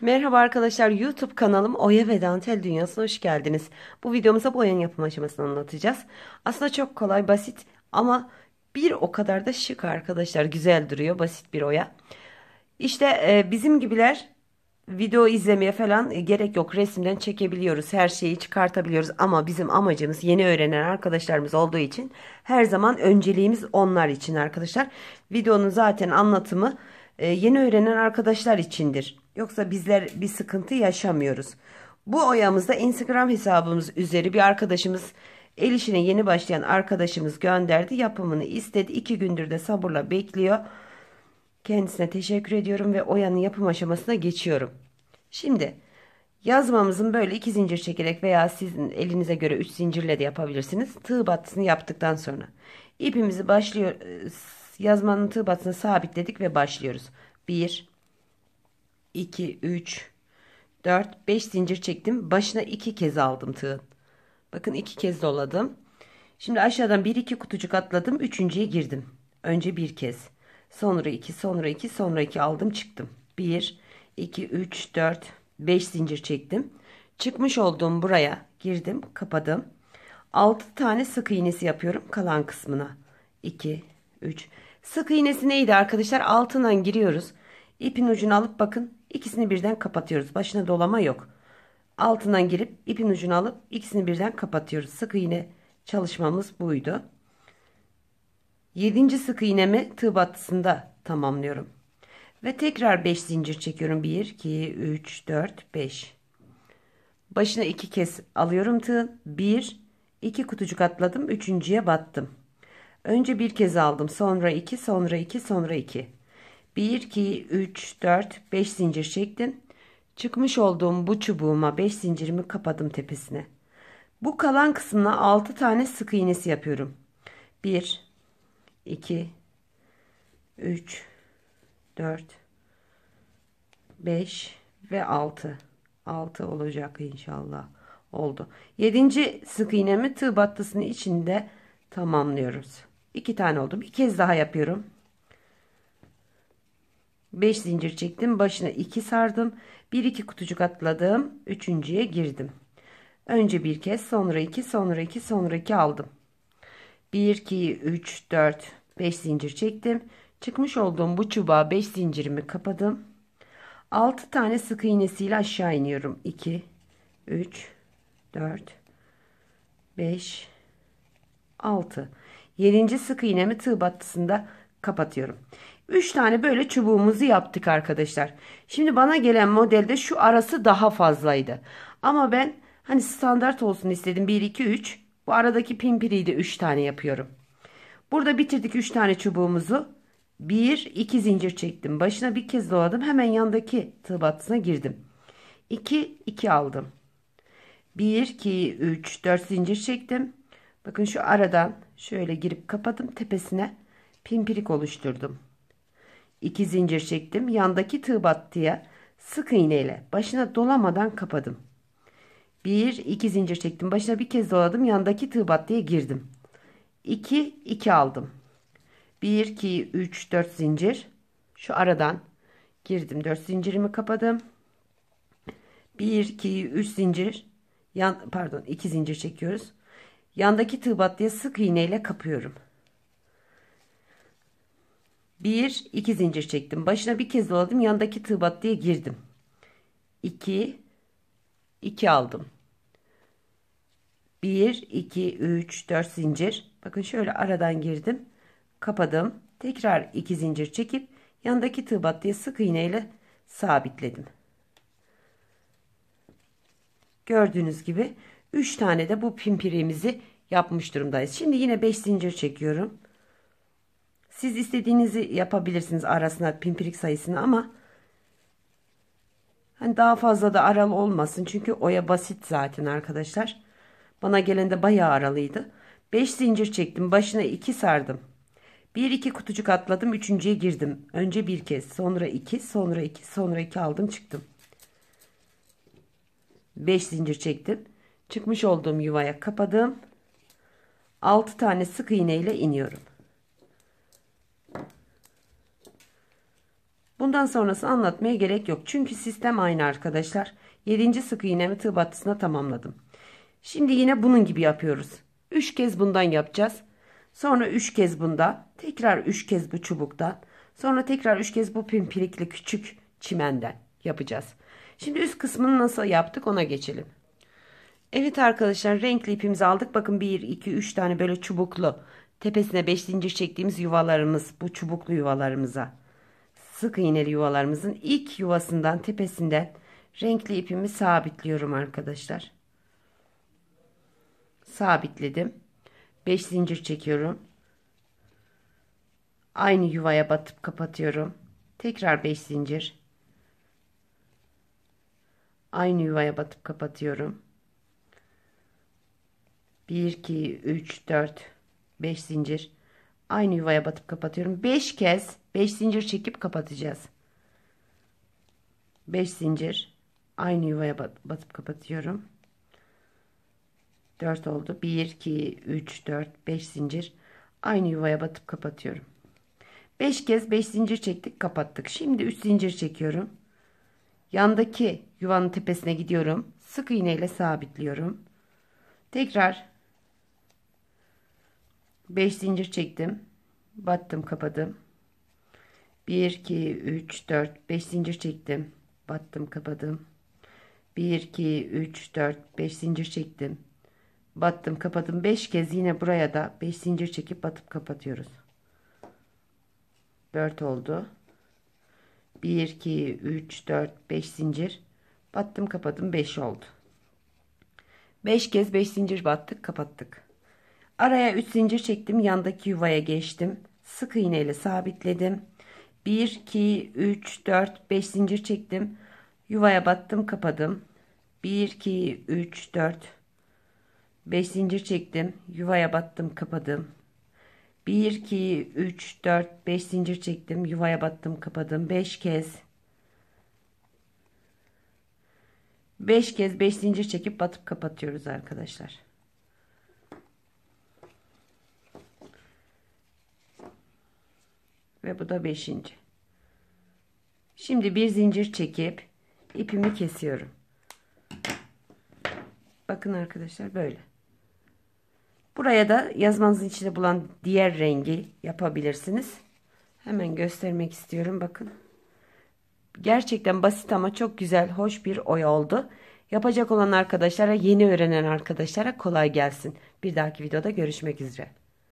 Merhaba arkadaşlar YouTube kanalım Oya ve Dantel Dünyası'na hoş geldiniz. Bu videomuzda boyanın yapım aşamasını anlatacağız. Aslında çok kolay basit ama bir o kadar da şık arkadaşlar güzel duruyor basit bir oya. İşte e, bizim gibiler video izlemeye falan e, gerek yok resimden çekebiliyoruz her şeyi çıkartabiliyoruz ama bizim amacımız yeni öğrenen arkadaşlarımız olduğu için her zaman önceliğimiz onlar için arkadaşlar. Videonun zaten anlatımı e, yeni öğrenen arkadaşlar içindir. Yoksa bizler bir sıkıntı yaşamıyoruz. Bu oyamızda Instagram hesabımız üzeri bir arkadaşımız el işine yeni başlayan arkadaşımız gönderdi. Yapımını istedi. iki gündür de sabırla bekliyor. Kendisine teşekkür ediyorum ve oyanın yapım aşamasına geçiyorum. Şimdi yazmamızın böyle iki zincir çekerek veya sizin elinize göre üç zincirle de yapabilirsiniz. Tığ battısını yaptıktan sonra ipimizi başlıyor e, yazmanın tığ battısını sabitledik ve başlıyoruz. 1 2, 3, 4, 5 zincir çektim. Başına 2 kez aldım tığ. Bakın 2 kez doladım. Şimdi aşağıdan 1 2 kutucuk atladım. Üçüncüye girdim. Önce bir kez. Sonra 2, sonra 2, sonra 2 aldım çıktım. 1, 2, 3, 4, 5 zincir çektim. Çıkmış olduğum buraya girdim, kapadım. 6 tane sık iğnesi yapıyorum kalan kısmına. 2, 3. Sık iğnesi neydi arkadaşlar? Altından giriyoruz. İpin ucunu alıp bakın İkisini birden kapatıyoruz. Başına dolama yok. Altından girip ipin ucunu alıp ikisini birden kapatıyoruz. Sık iğne çalışmamız buydu. 7. sık iğnemi tığ battısında tamamlıyorum. Ve tekrar 5 zincir çekiyorum. 1, 2, 3, 4, 5. Başına 2 kez alıyorum tığ. 1, 2 kutucuk atladım. 3.ye battım. Önce bir kez aldım. Sonra 2, sonra 2, sonra 2. 1, 2, 3, 4, 5 zincir çektim. Çıkmış olduğum bu çubuğuma 5 zincirimi kapadım tepesine. Bu kalan kısmına 6 tane sık iğnesi yapıyorum. 1, 2, 3, 4, 5 ve 6. 6 olacak inşallah. Oldu. 7. sık iğnemi tığ battısının içinde tamamlıyoruz. 2 tane oldu. Bir kez daha yapıyorum. 5 zincir çektim. Başına 2 sardım. 1 2 kutucuk atladım. Üçüncüye girdim. Önce bir kez sonra 2 sonra 2 sonraki aldım. 1 2 3 4 5 zincir çektim. Çıkmış olduğum bu çubuğa 5 zincirimi kapadım. 6 tane sık iğnesiyle aşağı iniyorum. 2 3 4 5 6 7. sık iğnemi tığ battısında kapatıyorum. 3 tane böyle çubuğumuzu yaptık arkadaşlar. Şimdi bana gelen modelde şu arası daha fazlaydı. Ama ben hani standart olsun istedim. 1, 2, 3. Bu aradaki pimpiriyi de 3 tane yapıyorum. Burada bitirdik 3 tane çubuğumuzu. 1, 2 zincir çektim. Başına bir kez doladım. Hemen yandaki tığ battısına girdim. 2, 2 aldım. 1, 2, 3, 4 zincir çektim. Bakın şu aradan şöyle girip kapadım. Tepesine pimpirik oluşturdum. İki zincir çektim. Yandaki tığ battıya sık iğneyle başına dolamadan kapadım. Bir, iki zincir çektim. Başına bir kez doladım. Yandaki tığ battıya girdim. İki, iki aldım. Bir, iki, üç, dört zincir. Şu aradan girdim. Dört zincirimi kapadım. Bir, iki, üç zincir. Yan, pardon iki zincir çekiyoruz. Yandaki tığ battıya sık iğneyle kapıyorum. 1 2 zincir çektim. Başına bir kez doladım. Yanındaki tığ diye girdim. 2 2 aldım. 1 2 3 4 zincir. Bakın şöyle aradan girdim. Kapadım. Tekrar 2 zincir çekip yanındaki tığ diye sık iğneyle sabitledim. Gördüğünüz gibi 3 tane de bu pimpirimizi yapmış durumdayız. Şimdi yine 5 zincir çekiyorum. Siz istediğinizi yapabilirsiniz arasına pimpirik sayısını ama hani daha fazla da aralı olmasın. Çünkü oya basit zaten arkadaşlar. Bana gelende bayağı aralıydı. 5 zincir çektim. Başına 2 sardım. 1 2 kutucuk atladım. 3.ye girdim. Önce bir kez, sonra 2, sonra 2, sonra 2 aldım, çıktım. 5 zincir çektim. Çıkmış olduğum yuvaya kapadım. 6 tane sık iğneyle iniyorum. Bundan sonrası anlatmaya gerek yok. Çünkü sistem aynı arkadaşlar. 7. sık iğnemi tığ battısına tamamladım. Şimdi yine bunun gibi yapıyoruz. 3 kez bundan yapacağız. Sonra 3 kez bunda. Tekrar 3 kez bu çubuktan. Sonra tekrar 3 kez bu pimpirikli küçük çimenden yapacağız. Şimdi üst kısmını nasıl yaptık ona geçelim. Evet arkadaşlar renkli ipimizi aldık. Bakın 1, 2, 3 tane böyle çubuklu. Tepesine 5 zincir çektiğimiz yuvalarımız. Bu çubuklu yuvalarımıza sık iğneli yuvalarımızın ilk yuvasından tepesinden renkli ipimi sabitliyorum arkadaşlar. Sabitledim. 5 zincir çekiyorum. Aynı yuvaya batıp kapatıyorum. Tekrar 5 zincir. Aynı yuvaya batıp kapatıyorum. 1 2 3 4 5 zincir aynı yuvaya batıp kapatıyorum. 5 kez 5 zincir çekip kapatacağız. 5 zincir aynı yuvaya bat, batıp kapatıyorum. 4 oldu. 1 2 3 4 5 zincir aynı yuvaya batıp kapatıyorum. 5 kez 5 zincir çektik, kapattık. Şimdi 3 zincir çekiyorum. Yandaki yuvanın tepesine gidiyorum. Sık iğneyle sabitliyorum. Tekrar 5 zincir çektim. Battım kapadım. 1 2 3 4 5 zincir çektim. Battım kapadım. 1 2 3 4 5 zincir çektim. Battım kapadım. 5 kez yine buraya da 5 zincir çekip batıp kapatıyoruz. 4 oldu. 1 2 3 4 5 zincir. Battım kapadım 5 oldu. 5 kez 5 zincir battık kapattık. Araya 3 zincir çektim. Yandaki yuvaya geçtim. Sık iğneyle sabitledim. 1, 2, 3, 4, 5 zincir çektim. Yuvaya battım kapadım. 1, 2, 3, 4, 5 zincir çektim. Yuvaya battım kapadım. 1, 2, 3, 4, 5 zincir çektim. Yuvaya battım kapadım. 5 kez. 5 kez 5 zincir çekip batıp kapatıyoruz arkadaşlar. ve bu da beşinci. Şimdi bir zincir çekip ipimi kesiyorum. Bakın arkadaşlar böyle. Buraya da yazmanızın içinde bulan diğer rengi yapabilirsiniz. Hemen göstermek istiyorum bakın. Gerçekten basit ama çok güzel, hoş bir oya oldu. Yapacak olan arkadaşlara, yeni öğrenen arkadaşlara kolay gelsin. Bir dahaki videoda görüşmek üzere.